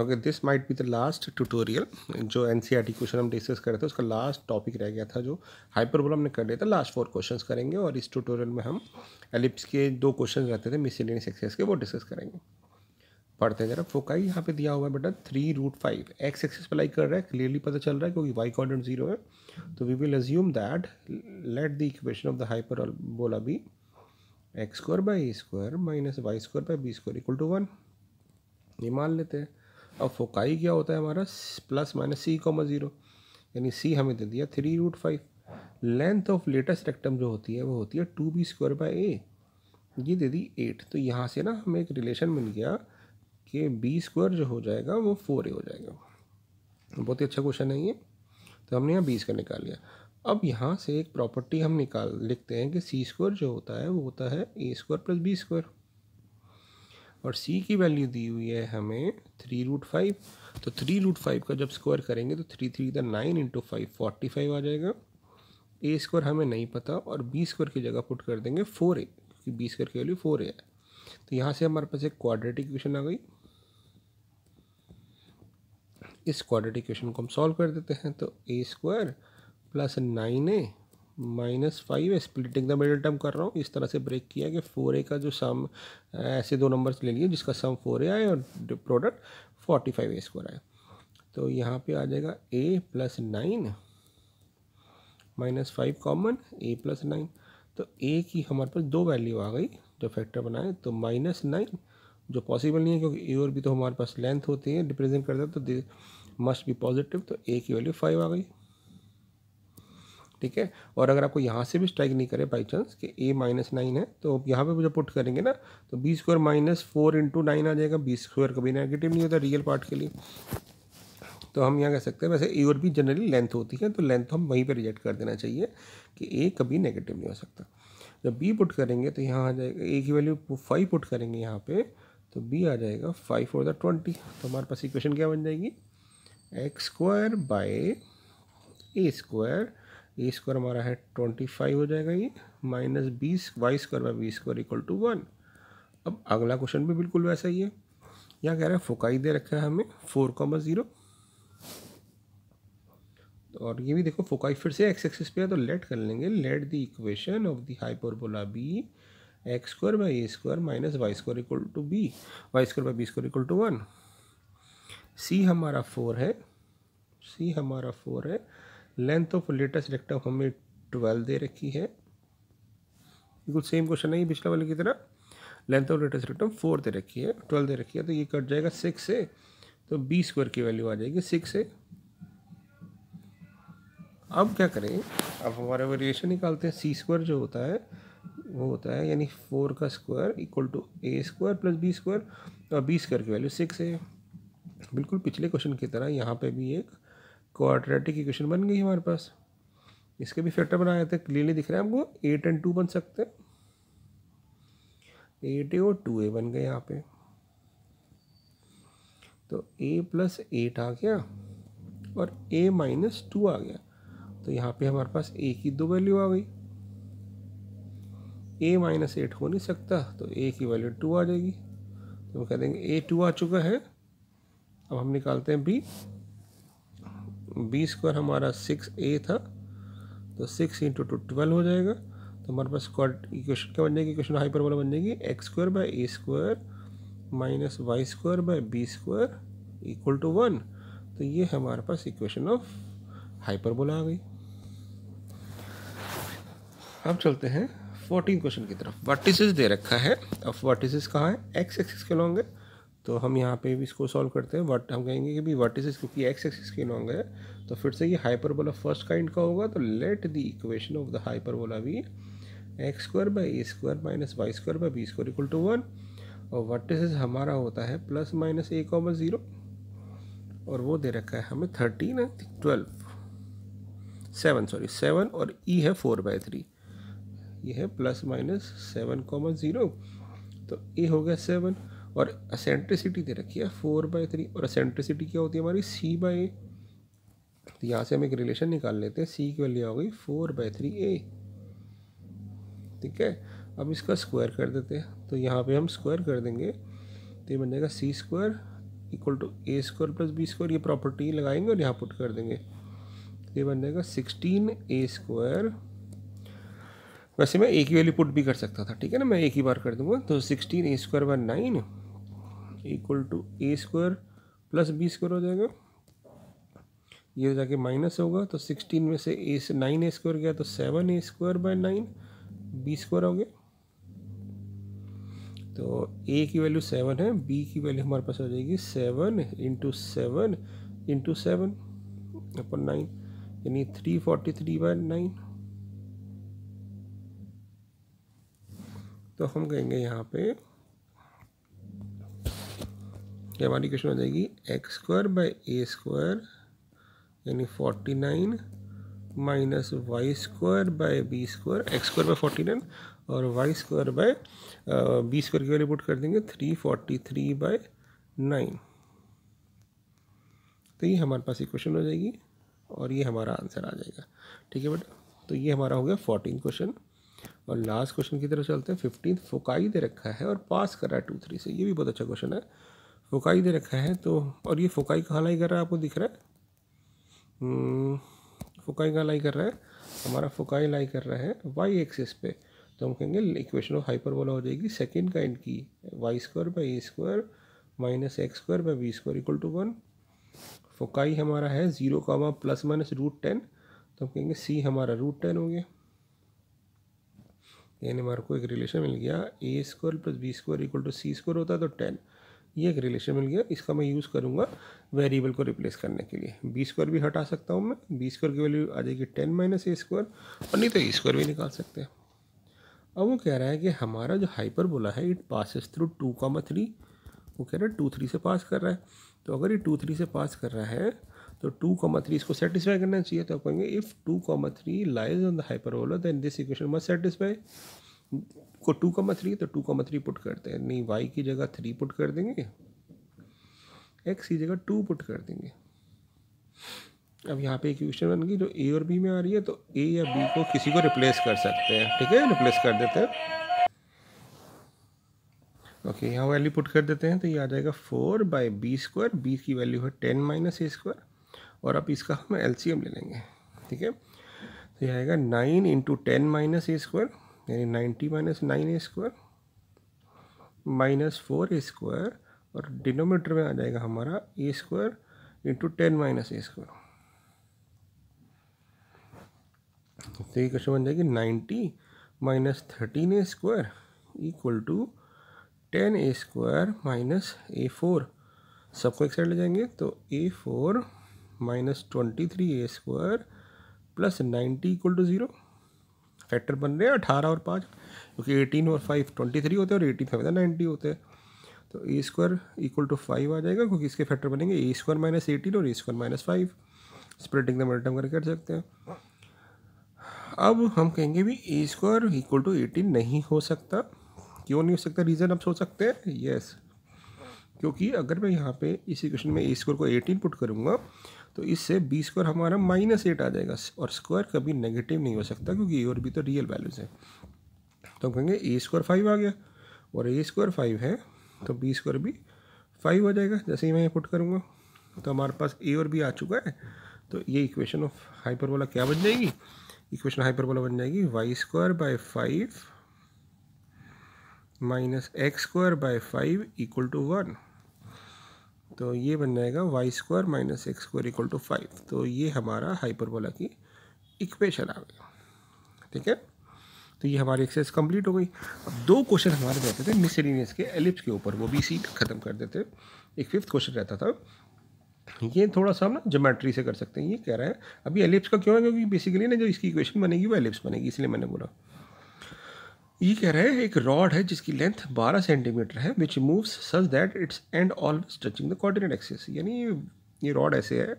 okay this might be the last tutorial जो an question e हम डिस्कस कर रहे थे उसका लास्ट टॉपिक रह गया था जो हाइपरबोला हमने कर लिया था लास्ट फोर क्वेश्चन करेंगे और इस ट्यूटोरियल में हम एलिप्स के दो क्वेश्चन रहते थे मिसिलेनियस एक्सेस के वो डिस्कस करेंगे पढ़ते हैं जरा फोकाई यहाँ पे दिया हुआ है बेटा three root five x axis like कर रहा है क्लियरली पता चल रहा है क्योंकि वाई कॉर्डिनेट जीरो है तो we will assume that let the equation of the hyperbola be x square by square minus y square by b square equal to one ये मान लेते हैं अब फोकाई क्या होता है हमारा plus minus c comma zero यानी सी हमें दे दिया three root five length of latus rectum जो होती है वो होती है two b square by a ये दे दी एट तो यहाँ से ना हमें एक रिलेशन मिल गया कि बी स्क्वायर जो हो जाएगा वो फोर ए हो जाएगा बहुत ही अच्छा क्वेश्चन है ये तो हमने यहाँ बीस का निकाल लिया अब यहाँ से एक प्रॉपर्टी हम निकाल लिखते हैं कि सी स्क्वायर जो होता है वो होता है A square plus B square और सी की वैल्यू दी हुई है हमें थ्री रूट फाइव तो थ्री रूट फाइव का जब स्क्वायर करेंगे तो थ्री थ्री इधर nine into five forty five आ जाएगा ए स्क्वायर हमें नहीं पता और बी स्क्वायर की जगह पुट कर देंगे फोर ए क्योंकि बी स्क्वायर की वैल्यू फोर ए है तो यहाँ से हमारे पास एक क्वाड्रेटिक इक्वेशन आ गई इस क्वाड्रेटिक इक्वेशन को हम सॉल्व कर देते हैं तो a square plus nine a minus five splitting the middle term कर रहा हूँ इस तरह से ब्रेक किया कि फोर ए का जो सम ऐसे दो नंबर्स ले लिए जिसका सम फोर ए आए और product forty five a square आए तो यहाँ पे आ जाएगा a plus nine minus five common a plus nine तो ए की हमारे पास दो वैल्यू आ गई जो फैक्टर बनाए तो माइनस नाइन जो पॉसिबल नहीं है क्योंकि ए और भी तो हमारे पास लेंथ होती है रिप्रेजेंट करता है तो मस्ट बी पॉजिटिव तो ए की वैल्यू फाइव आ गई ठीक है और अगर आपको यहाँ से भी स्ट्राइक नहीं करे बाई चांस कि ए माइनस नाइन है तो यहाँ पे जब पुट करेंगे ना तो b square minus four into nine आ जाएगा बी स्क्वायर कभी नेगेटिव नहीं होता रियल पार्ट के लिए तो हम यहाँ कह सकते हैं वैसे ए और बी जनरली लेंथ होती है तो लेंथ हम वहीं पर रिजेक्ट कर देना चाहिए कि ए कभी नेगेटिव नहीं हो सकता जब बी पुट करेंगे तो यहाँ आ जाएगा ए की वैल्यू फाइव पुट करेंगे यहाँ पर तो बी आ जाएगा फाइव फोर द ट्वेंटी तो हमारे पास इक्वेशन क्या बन जाएगी x square by a square a square हमारा है ट्वेंटी फाइव हो जाएगा ये माइनस बीस y square by b square equal to one अब अगला क्वेश्चन भी बिल्कुल वैसा ही है यहाँ कह रहा है फोकाई दे रखा है हमें फोर कॉमा ज़ीरो और ये भी देखो फोकाई फिर से एक्स एक्सिस पे है तो लेट कर लेंगे let the equation of the hyperbola be x square by a square minus y square equal to b y square by b square equal to one c हमारा four है c हमारा four है length of latus rectum हमें twelve दे रखी है बिल्कुल same question है पिछले पिछला वाले की तरह length of latus rectum four दे रखी है ट्वेल्व दे रखी है तो ये कट जाएगा सिक्स से तो बी स्क्वायर की वैल्यू आ जाएगी सिक्स से अब क्या करें अब हमारा वेरिएशन निकालते हैं सी स्क्वायर जो होता है वो होता है यानी फोर का square equal to a square plus B square और बी स्क्वायर की वैल्यू सिक्स है बिल्कुल पिछले क्वेश्चन की तरह यहाँ पे भी एक क्वाड्रेटिक इक्वेशन बन गई हमारे पास इसके भी फैक्टर बनाए थे क्लियरली दिख रहे हैं हमको एट एंड टू बन सकते हैं एट ए और टू ए बन गए यहाँ पे तो ए प्लस एट आ गया और ए माइनस टू आ गया तो यहाँ पे हमारे पास ए की दो वैल्यू आ गई ए माइनस एट हो नहीं सकता तो ए की वैल्यू टू आ जाएगी तो हम कह देंगे ए टू आ चुका है अब हम निकालते हैं बी बी स्क्वायर हमारा सिक्स ए था तो सिक्स इंटू टू ट्वेल्व हो जाएगा तो हमारे पास स्क्वाड इक्वेशन क्या बन जाएगी इक्वेशन हाइपर वाला बन जाएगी x square by a square minus y square by b square equal to one तो ये हमारे पास इक्वेशन ऑफ हाइपरबोला आ गई अब चलते हैं फोर्टीन क्वेश्चन की तरफ वर्टिसेस दे रखा है अब वर्टिसेस कहाँ है एक्स एक्सिस के लॉन्ग है तो हम यहाँ पे भी इसको सॉल्व करते हैं वट हम कहेंगे कि भी इज क्योंकि एक्स एक्सिस के लॉन्ग है तो फिर से ये हाइपरबोला फर्स्ट काइंड का होगा तो let the equation of the hyperbola be x square by a square minus y square by b square equal to one और इज हमारा होता है plus minus a comma zero और वो दे रखा है हमें thirteen twelve seven sorry seven और ई e है फोर बाई थ्री ये है plus minus seven comma zero तो ए हो गया सेवन और असेंट्रिसिटी दे रखी है फोर बाय थ्री और असेंट्रिसिटी क्या होती है हमारी सी बाय ए तो यहाँ से हम एक रिलेशन निकाल लेते हैं सी की वैल्यू आ गई फोर बाय थ्री ए ठीक है अब इसका स्क्वायर कर देते हैं तो यहाँ पे हम स्क्वायर कर देंगे तो ये बन जाएगा c square equal to a square plus B square ये प्रॉपर्टी लगाएंगे और यहाँ पुट कर देंगे तो ये बन जाएगा सिक्सटीन ए स्क्वायर वैसे मैं एक ही वैल्यू पुट भी कर सकता था ठीक है ना मैं एक ही बार कर दूंगा तो sixteen a square by nine equal to a square plus B square हो जाएगा ये जाके माइनस होगा तो सिक्सटीन में से ए से नाइन ए स्क्वायर गया तो seven a square by nine b square हो गया तो ए की वैल्यू सेवन है बी की वैल्यू हमारे पास हो जाएगी seven into seven into seven upon nine यानी three forty three by nine तो हम कहेंगे यहाँ पे ये हमारी क्वेश्चन हो जाएगी x square by a square यानी forty nine minus y square by b square x square by forty nine और y square by b square की वैल्यू पुट कर देंगे three forty three by nine तो ये हमारे पास इक्वेशन हो जाएगी और ये हमारा आंसर आ जाएगा ठीक है बेटा तो ये हमारा हो गया फोर्टीन क्वेश्चन और लास्ट क्वेश्चन की तरफ चलते हैं फिफ्टीन फोकाई दे रखा है और पास करा है टू थ्री से ये भी बहुत अच्छा क्वेश्चन है फोकाई दे रखा है तो और ये फोकाई का हलाई कर रहा है आपको दिख रहा है हम्म, फोकाई का लाई कर रहा है हमारा फोकाई लाई कर रहा है वाई एक्सिस पे तो हम कहेंगे इक्वेशन ऑफ हाइपर हो जाएगी सेकेंड काइंड की y square by a square minus x square by b square equal to one foci हमारा है zero comma plus minus root ten तो हम कहेंगे सी हमारा रूट टेन हो गया यानी हमारे को एक रिलेशन मिल गया a square plus B square equal to c square होता है तो टेन ये एक रिलेशन मिल गया इसका मैं यूज़ करूँगा वेरिएबल को रिप्लेस करने के लिए बी स्क्वायर भी हटा सकता हूँ मैं बी स्क्वायर की वैल्यू आ जाएगी टेन माइनस ए स्क्वायर और नहीं तो ए स्क्वायर भी निकाल सकते हैं अब वो कह रहा है कि हमारा जो हाइपर बोला है it passes through two comma three वो कह रहा है टू थ्री से पास कर रहा है तो अगर ये टू थ्री से पास कर रहा है तो टू कामा थ्री इसको सेटिस्फाई करना चाहिए तो आप कहेंगे if two comma three lies on the hyperbola then this equation must satisfy को टू कॉमा थ्री तो टू कॉमा थ्री पुट करते हैं नहीं वाई की जगह थ्री पुट कर देंगे एक्स की जगह टू पुट कर देंगे अब यहाँ पे एक क्वेश्चन बन गई जो ए और बी में आ रही है तो ए या बी को किसी को रिप्लेस कर सकते हैं ठीक है रिप्लेस कर देते हैं ओके यहाँ वैल्यू पुट कर देते हैं तो ये आ जाएगा four by b square b की वैल्यू है टेन माइनस ए स्क्वायर और अब इसका हम एलसीएम ले लेंगे ठीक है तो ये आएगा nine into ten minus a square यानी ninety minus nine a square minus four a square और डिनोमीटर में आ जाएगा हमारा a square into ten minus a square तो ये क्वेश्चन बन जाएगी ninety minus thirteen a square equal to ten a square minus a four सबको एक साइड ले जाएंगे तो a four minus twenty three a square plus ninety equal to zero factor बन रहे हैं अठारह और पाँच क्योंकि एटीन और फाइव ट्वेंटी थ्री होते हैं और एटीन फाइव नाइन्टी होते हैं तो a square equal to five आ जाएगा क्योंकि इसके फैक्टर बनेंगे ए स्क्वायर माइनस एटीन और a square minus five spreading the मल्टम करके कर सकते हैं अब हम कहेंगे भी a square equal to eighteen नहीं हो सकता क्यों नहीं हो सकता रीज़न आप सोच सकते हैं यस क्योंकि अगर मैं यहाँ पे इस इक्वेशन में ए स्क्वायर को एटीन पुट करूँगा तो इससे बी स्क्वायर हमारा माइनस एट आ जाएगा और स्क्वायर कभी नेगेटिव नहीं हो सकता क्योंकि ए और बी तो रियल वैल्यूज है तो हम कहेंगे ए स्क्वायर फाइव आ गया और ए स्क्वायर फाइव है तो बी स्क्वायर भी फाइव आ जाएगा जैसे ही मैं ये पुट करूँगा तो हमारे पास ए और बी आ चुका है तो ये इक्वेशन ऑफ वाला क्या बन जाएगी इक्वेशन वाला बन जाएगी y square by five minus x square by five equal to one तो ये बन जाएगा y square minus x square equal to five तो ये हमारा हाइपरबोला की इक्वेशन आ गई ठीक है तो ये हमारी एक्सरसाइज कंप्लीट हो गई अब दो क्वेश्चन हमारे रहते थे मिसलिनियस के एलिप्स के ऊपर वो भी सी ख़त्म कर देते एक फिफ्थ क्वेश्चन रहता था ये थोड़ा सा ना जोमेट्री से कर सकते हैं ये कह रहा है अभी एलिप्स का क्यों है क्योंकि बेसिकली ना जो इसकी इक्वेशन बनेगी वो एलिप्स बनेगी इसलिए मैंने बोला ये कह रहे हैं एक रॉड है जिसकी लेंथ 12 सेंटीमीटर है which moves such that its end always touching the coordinate axis यानी ये रॉड ऐसे है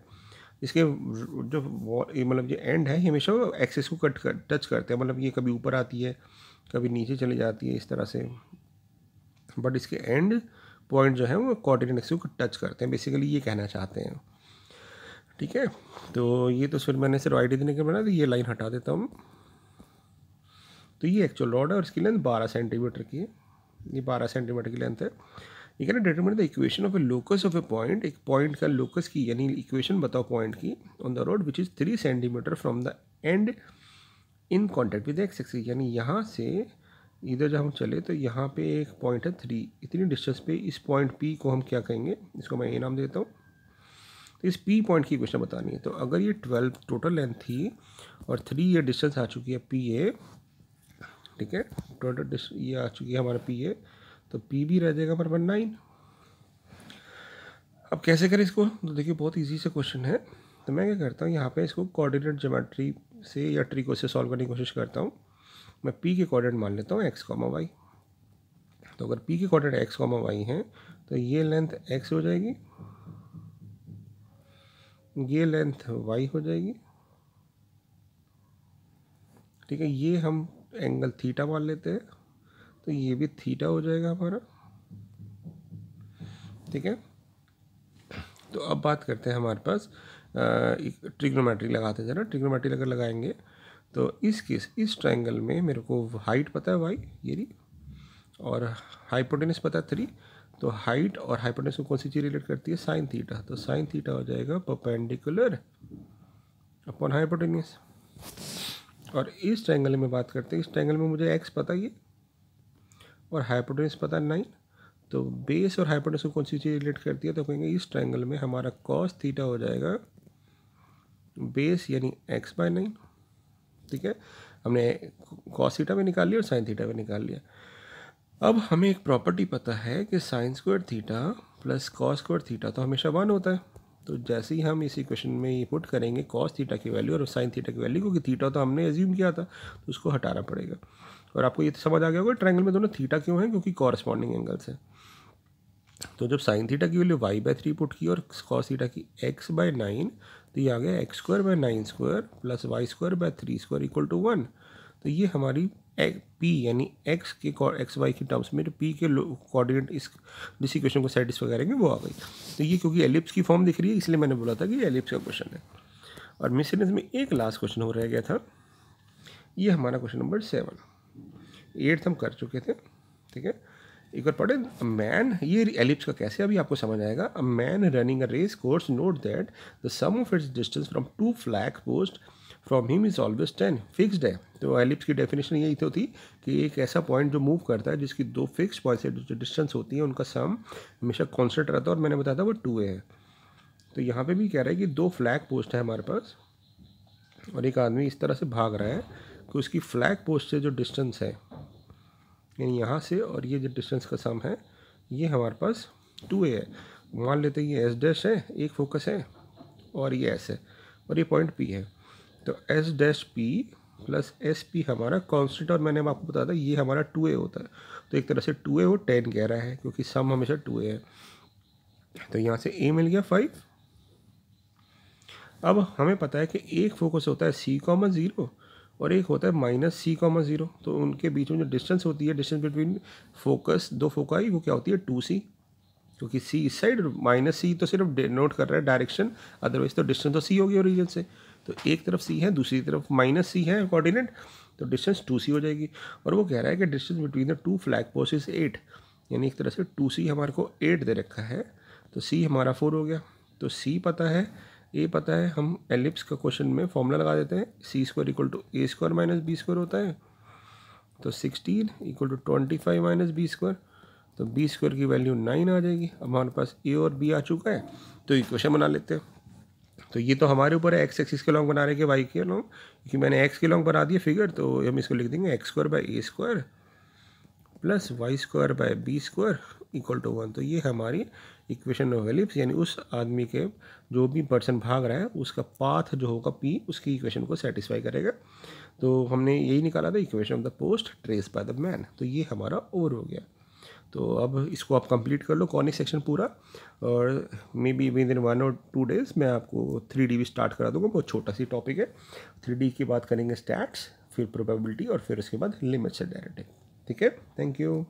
इसके जो मतलब जो एंड है हमेशा एक्सिस को कट कर टच करते हैं मतलब ये कभी ऊपर आती है कभी नीचे चली जाती है इस तरह से बट इसके एंड पॉइंट जो है वो कॉर्डिनेट एक्सिस को टच करते हैं बेसिकली ये कहना चाहते हैं ठीक है तो ये तो फिर मैंने सिर्फ आइडिया देने के बना तो ये लाइन हटा देता हूँ तो ये एक्चुअल रॉड है और इसकी लेंथ बारह सेंटीमीटर की है ये बारह सेंटीमीटर की लेंथ है ये कहना determine the equation of a locus of a point एक पॉइंट का लोकस की यानी इक्वेशन बताओ पॉइंट की on the rod which is three centimetre from the end in contact with x axis यानी यहाँ से इधर जब हम चले तो यहाँ पे एक पॉइंट है थ्री इतनी डिस्टेंस पे इस पॉइंट पी को हम क्या कहेंगे इसको मैं ये नाम देता हूँ तो इस पी पॉइंट की क्वेश्चन बतानी है तो अगर ये ट्वेल्व टोटल लेंथ थी और थ्री ये डिस्टेंस आ चुकी है पी ए ठीक है डिस ये आ चुकी है हमारा पी ए तो पी भी रह जाएगा बराबर नाइन अब कैसे करें इसको तो देखिए बहुत ईजी से क्वेश्चन है तो मैं क्या करता हूँ यहाँ पे इसको कोऑर्डिनेट जोमेट्री से या ट्रिको से सॉल्व करने की कोशिश करता हूँ मैं पी के कोऑर्डिनेट मान लेता हूँ एक्स कॉमा वाई तो अगर पी के कॉर्डिनेट एक्स कॉमा वाई हैं तो ये लेंथ एक्स हो जाएगी ये लेंथ वाई हो जाएगी ठीक है ये हम एंगल थीटा मान लेते हैं तो ये भी थीटा हो जाएगा हमारा ठीक है तो अब बात करते हैं हमारे पास ट्रिग्नोमेट्री लगाते हैं जरा ट्रिग्नोमेट्री अगर लगाएंगे तो इस केस इस ट्राइंगल में मेरे को हाइट पता है वाई ये और हाइपोटेनस पता है थ्री तो हाइट और हाइपोटेनस को कौन सी चीज़ रिलेट करती है साइन थीटा तो साइन थीटा हो जाएगा परपेंडिकुलर अपॉन हाइपोटेनियस और इस ट्रैंगल में बात करते हैं इस ट्रैंगल में मुझे एक्स पता ही है और हाइपोटेंस पता नाइन तो बेस और हाइपोटेंस को कौन सी चीज़ रिलेट करती है तो कहेंगे इस ट्रैंगल में हमारा कॉस थीटा हो जाएगा बेस यानी एक्स बाय नाइन ठीक है हमने कॉस थीटा में निकाल लिया और साइन थीटा में निकाल लिया अब हमें एक प्रॉपर्टी पता है कि sine square theta plus cos square theta तो हमेशा वन होता है तो जैसे ही हम इसी क्वेश्चन में ये पुट करेंगे कॉस थीटा की वैल्यू और साइन थीटा की वैल्यू क्योंकि थीटा तो हमने एज्यूम किया था तो उसको हटाना पड़ेगा और आपको ये तो समझ आ गया होगा ट्रैंगल में दोनों थीटा क्यों है क्योंकि कॉरस्पॉन्डिंग एंगल्स हैं तो जब साइन थीटा की value y by three put की और कॉस थीटा की एक्स बाय नाइन तो ये आ गया x square by nine square plus y square by three square equal to one तो ये हमारी पी यानी एक्स के एक्स वाई के टर्म्स में तो पी के कोऑर्डिनेट इस जिस इक्वेशन को सेटिस्फाई करेंगे वो आ गई तो ये क्योंकि एलिप्स की फॉर्म दिख रही है इसलिए मैंने बोला था कि ये एलिप्स का क्वेश्चन है और मिसलेंस में एक लास्ट क्वेश्चन हो रह गया था ये हमारा क्वेश्चन नंबर सेवन एट्थ हम कर चुके थे ठीक है एक बार पढ़े अ मैन ये एलिप्स का कैसे अभी आपको समझ आएगा a man running a race course note that the sum of its distance from two flag post from him is always ten fixed है तो एलिप्स की डेफिनेशन यही तो थी कि एक ऐसा पॉइंट जो मूव करता है जिसकी दो फिक्स पॉइंट से जो डिस्टेंस होती है उनका सम हमेशा कॉन्सेंट रहता है और मैंने बताया था वो टू ए है तो यहाँ पे भी कह रहा है कि दो फ्लैग पोस्ट है हमारे पास और एक आदमी इस तरह से भाग रहा है कि उसकी फ्लैग पोस्ट से जो डिस्टेंस है यानी यहाँ से और ये जो डिस्टेंस का सम है ये हमारे पास टू ए है मान लेते हैं ये एस डैश है एक फोकस है और ये एस है और ये पॉइंट पी है तो S dash P plus S P हमारा कांस्टेंट और मैंने आपको बताया था ये हमारा टू ए होता है तो एक तरह से टू ए वो टेन कह रहा है क्योंकि सम हमेशा टू ए है तो यहाँ से ए मिल गया फाइव अब हमें पता है कि एक फोकस होता है सी कॉमन ज़ीरो और एक होता है माइनस सी कॉमन ज़ीरो तो उनके बीच में जो डिस्टेंस होती है डिस्टेंस बिटवीन फोकस दो फोकाई वो क्या होती है टू सी क्योंकि सी इस साइड माइनस सी तो सिर्फ नोट कर रहा है डायरेक्शन अदरवाइज तो डिस्टेंस तो सी होगी ओरिजिन से तो एक तरफ सी है दूसरी तरफ माइनस सी है कोऑर्डिनेट तो डिस्टेंस टू सी हो जाएगी और वो कह रहा है कि distance between the two flag post is eight यानी एक तरह से टू सी हमारे को एट दे रखा है तो सी हमारा फोर हो गया तो सी पता है ए पता है हम एलिप्स का क्वेश्चन में फॉर्मूला लगा देते हैं c square equal to a square minus b square होता है तो sixteen equal to twenty five minus b square तो बी स्क्वायर की वैल्यू नाइन आ जाएगी अब हमारे पास ए और बी आ चुका है तो इक्वेशन बना लेते हैं तो ये तो हमारे ऊपर है एक्स एक्सिस के लॉन्ग बना रहे कि वाई के लॉन्ग क्योंकि मैंने एक्स के लॉन्ग बना दिया फिगर तो हम इसको लिख देंगे x square by a square plus y square by b square equal to one तो ये हमारी इक्वेशन ऑफ एलिप्स यानी उस आदमी के जो भी पर्सन भाग रहा है उसका पाथ जो होगा पी उसकी इक्वेशन को सेटिस्फाई करेगा तो हमने यही निकाला था equation of the post trace by the man तो ये हमारा ओवर हो गया तो अब इसको आप कंप्लीट कर लो कॉनिक सेक्शन पूरा और maybe within one और टू डेज मैं आपको थ्री डी भी स्टार्ट करा दूंगा बहुत छोटा सी टॉपिक है थ्री डी की बात करेंगे स्टैट्स फिर प्रोबेबिलिटी और फिर उसके बाद लिमिट्स एंड डायरेक्टिव ठीक है थैंक यू